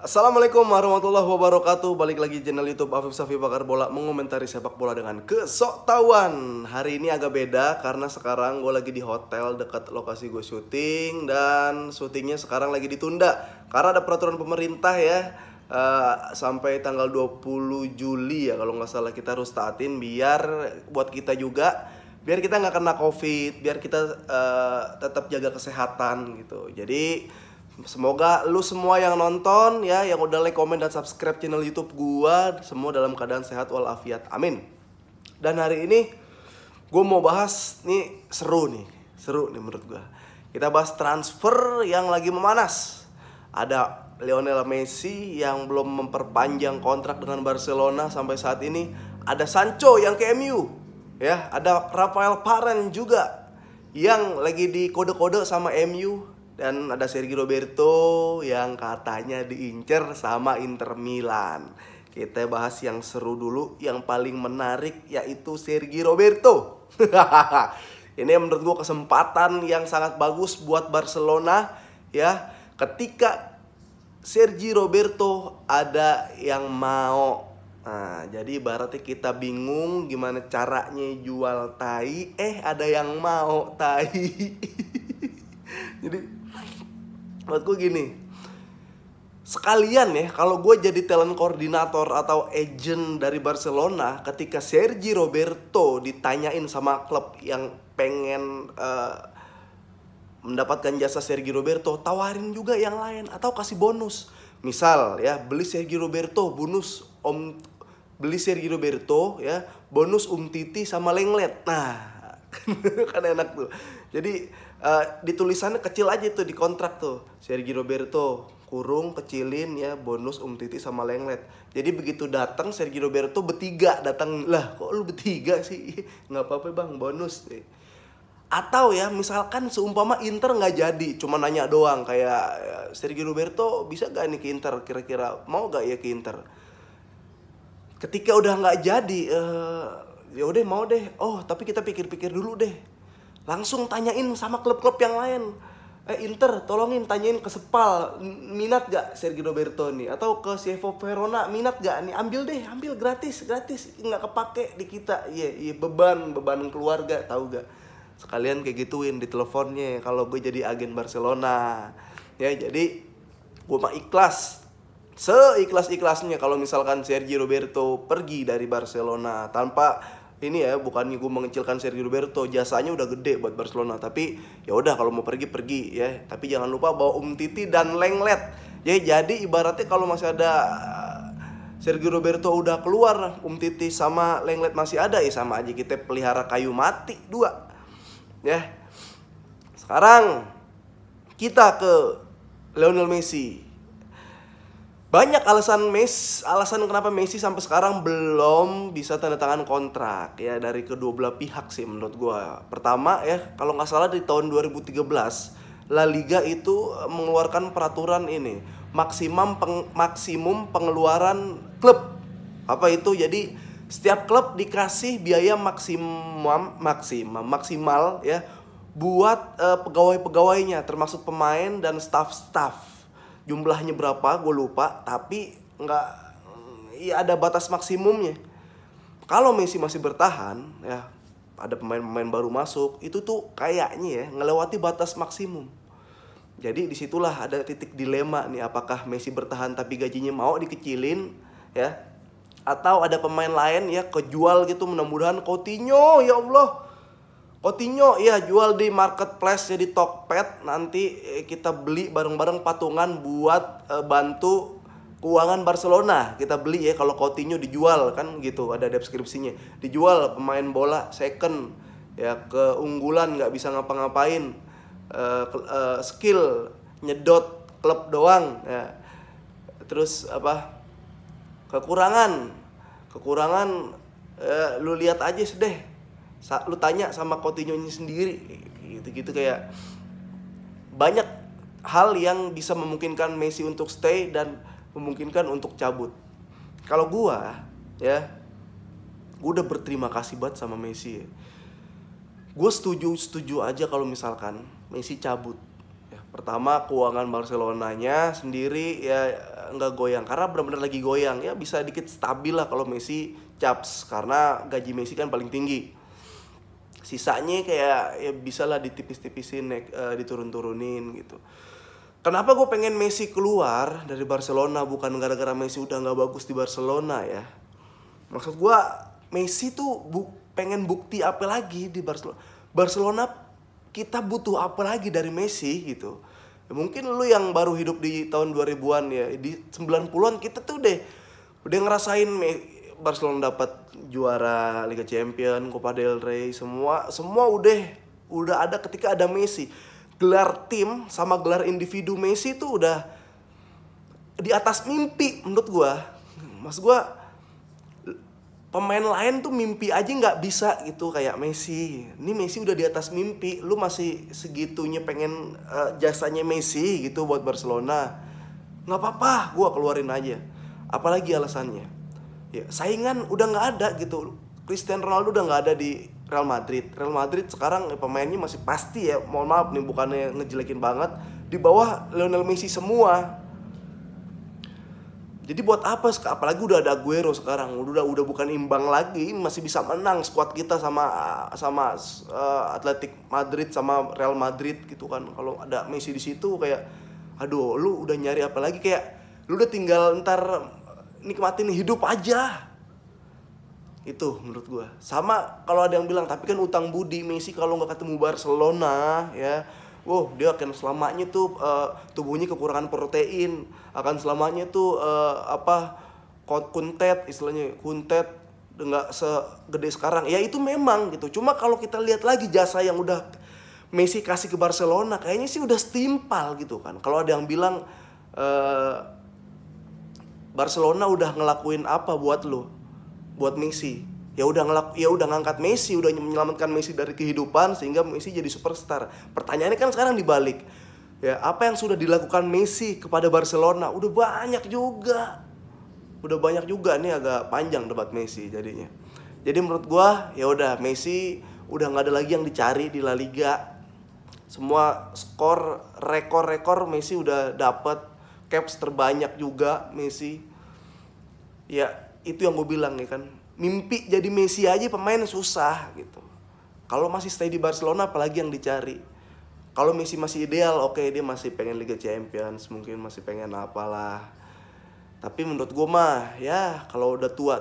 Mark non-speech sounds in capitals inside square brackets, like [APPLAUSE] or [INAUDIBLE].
Assalamualaikum warahmatullahi wabarakatuh Balik lagi di channel youtube Afif Safi Bakar Bola Mengomentari sepak bola dengan kesoktawan Hari ini agak beda karena sekarang gue lagi di hotel dekat lokasi gue syuting Dan syutingnya sekarang lagi ditunda Karena ada peraturan pemerintah ya Uh, sampai tanggal 20 Juli ya kalau nggak salah kita harus taatin biar buat kita juga biar kita nggak kena covid biar kita uh, tetap jaga kesehatan gitu jadi Semoga lu semua yang nonton ya, yang udah like, komen dan subscribe channel YouTube gua semua dalam keadaan sehat walafiat. Amin. Dan hari ini gue mau bahas nih seru nih, seru nih menurut gua. Kita bahas transfer yang lagi memanas. Ada Lionel Messi yang belum memperpanjang kontrak dengan Barcelona sampai saat ini. Ada Sancho yang ke MU. Ya, ada Rafael Varane juga yang lagi di kode-kode sama MU dan ada Sergio Roberto yang katanya diincer sama Inter Milan. Kita bahas yang seru dulu, yang paling menarik yaitu Sergio Roberto. [LAUGHS] Ini menurut gue kesempatan yang sangat bagus buat Barcelona ya. Ketika Sergio Roberto ada yang mau Nah, jadi berarti kita bingung gimana caranya jual tai, eh ada yang mau tai. [LAUGHS] jadi gue gini sekalian ya kalau gue jadi talent koordinator atau agent dari Barcelona ketika Sergi Roberto ditanyain sama klub yang pengen uh, mendapatkan jasa Sergi Roberto tawarin juga yang lain atau kasih bonus misal ya beli Sergi Roberto bonus om beli Sergi Roberto ya bonus Um Titi sama Lenglet nah [LAUGHS] kan enak tuh jadi uh, eh, ditulisannya kecil aja tuh di kontrak tuh. Sergio Roberto kurung kecilin ya bonus Um Titi sama Lenglet. Jadi begitu datang Sergio Roberto bertiga datang lah kok lu bertiga sih [LAUGHS] nggak apa-apa bang bonus deh. Atau ya misalkan seumpama Inter nggak jadi cuma nanya doang kayak ya, Sergio Roberto bisa gak nih ke Inter kira-kira mau gak ya ke Inter. Ketika udah nggak jadi uh, ya udah mau deh oh tapi kita pikir-pikir dulu deh langsung tanyain sama klub-klub yang lain eh Inter tolongin tanyain ke Sepal minat gak Sergio Roberto nih atau ke CFO Verona minat gak nih ambil deh ambil gratis gratis nggak kepake di kita iya yeah, yeah, beban beban keluarga tahu gak sekalian kayak gituin di teleponnya kalau gue jadi agen Barcelona ya jadi gue mah ikhlas seikhlas ikhlasnya kalau misalkan Sergio Roberto pergi dari Barcelona tanpa ini ya bukan gue mengecilkan Sergio Roberto jasanya udah gede buat Barcelona tapi ya udah kalau mau pergi pergi ya tapi jangan lupa bawa Umtiti dan Lenglet ya jadi ibaratnya kalau masih ada eh, Sergio Roberto udah keluar Umtiti sama Lenglet masih ada ya sama aja kita pelihara kayu mati dua ya sekarang kita ke Lionel Messi banyak alasan Messi alasan kenapa Messi sampai sekarang belum bisa tanda tangan kontrak ya dari kedua belah pihak sih menurut gue pertama ya kalau nggak salah di tahun 2013 La Liga itu mengeluarkan peraturan ini maksimum peng, maksimum pengeluaran klub apa itu jadi setiap klub dikasih biaya maksimum maksimal maksimal ya buat uh, pegawai-pegawainya termasuk pemain dan staff-staff jumlahnya berapa gue lupa tapi nggak ya ada batas maksimumnya kalau Messi masih bertahan ya ada pemain-pemain baru masuk itu tuh kayaknya ya ngelewati batas maksimum jadi disitulah ada titik dilema nih apakah Messi bertahan tapi gajinya mau dikecilin ya atau ada pemain lain ya kejual gitu mudah-mudahan Coutinho ya Allah Coutinho ya jual di marketplace jadi Tokped nanti eh, kita beli bareng-bareng patungan buat e, bantu keuangan Barcelona kita beli ya kalau Coutinho dijual kan gitu ada deskripsinya dijual pemain bola second ya keunggulan nggak bisa ngapa-ngapain e, e, skill nyedot klub doang ya. terus apa kekurangan kekurangan e, lu lihat aja sedeh lu tanya sama Coutinho sendiri gitu-gitu kayak banyak hal yang bisa memungkinkan Messi untuk stay dan memungkinkan untuk cabut. Kalau gua ya gua udah berterima kasih banget sama Messi. Ya. gua setuju setuju aja kalau misalkan Messi cabut. Ya, pertama keuangan Barcelonanya sendiri ya nggak goyang karena benar-benar lagi goyang ya bisa dikit stabil lah kalau Messi caps karena gaji Messi kan paling tinggi sisanya kayak ya bisa bisalah ditipis-tipisin naik uh, eh, diturun-turunin gitu kenapa gue pengen Messi keluar dari Barcelona bukan gara-gara Messi udah nggak bagus di Barcelona ya maksud gue Messi tuh bu pengen bukti apa lagi di Barcelona Barcelona kita butuh apa lagi dari Messi gitu ya mungkin lu yang baru hidup di tahun 2000-an ya di 90-an kita tuh deh udah ngerasain Barcelona dapat juara Liga Champions, Copa del Rey, semua semua udah udah ada ketika ada Messi. Gelar tim sama gelar individu Messi itu udah di atas mimpi menurut gua. Mas gua pemain lain tuh mimpi aja nggak bisa gitu kayak Messi. Ini Messi udah di atas mimpi, lu masih segitunya pengen uh, jasanya Messi gitu buat Barcelona. Nggak apa-apa, gua keluarin aja. Apalagi alasannya? ya saingan udah nggak ada gitu Cristiano Ronaldo udah nggak ada di Real Madrid Real Madrid sekarang ya, pemainnya masih pasti ya mohon maaf nih bukannya ngejelekin banget di bawah Lionel Messi semua jadi buat apa apalagi udah ada Aguero sekarang udah udah bukan imbang lagi masih bisa menang skuad kita sama sama uh, eh, Atletik Madrid sama Real Madrid gitu kan kalau ada Messi di situ kayak aduh lu udah nyari apa lagi kayak lu udah tinggal ntar nikmatin hidup aja itu menurut gue sama kalau ada yang bilang tapi kan utang budi Messi kalau nggak ketemu Barcelona ya wow dia akan selamanya tuh uh, tubuhnya kekurangan protein akan selamanya tuh uh, apa kuntet istilahnya kuntet nggak segede sekarang ya itu memang gitu cuma kalau kita lihat lagi jasa yang udah Messi kasih ke Barcelona kayaknya sih udah setimpal gitu kan kalau ada yang bilang uh, Barcelona udah ngelakuin apa buat lo buat Messi ya udah ngelak ya udah ngangkat Messi udah menyelamatkan Messi dari kehidupan sehingga Messi jadi superstar pertanyaannya kan sekarang dibalik ya apa yang sudah dilakukan Messi kepada Barcelona udah banyak juga udah banyak juga nih agak panjang debat Messi jadinya jadi menurut gua ya udah Messi udah nggak ada lagi yang dicari di La Liga semua skor rekor-rekor Messi udah dapat caps terbanyak juga Messi ya itu yang gue bilang nih ya kan mimpi jadi Messi aja pemain susah gitu kalau masih stay di Barcelona apalagi yang dicari kalau Messi masih ideal oke okay, dia masih pengen Liga Champions mungkin masih pengen apalah tapi menurut gue mah ya kalau udah tua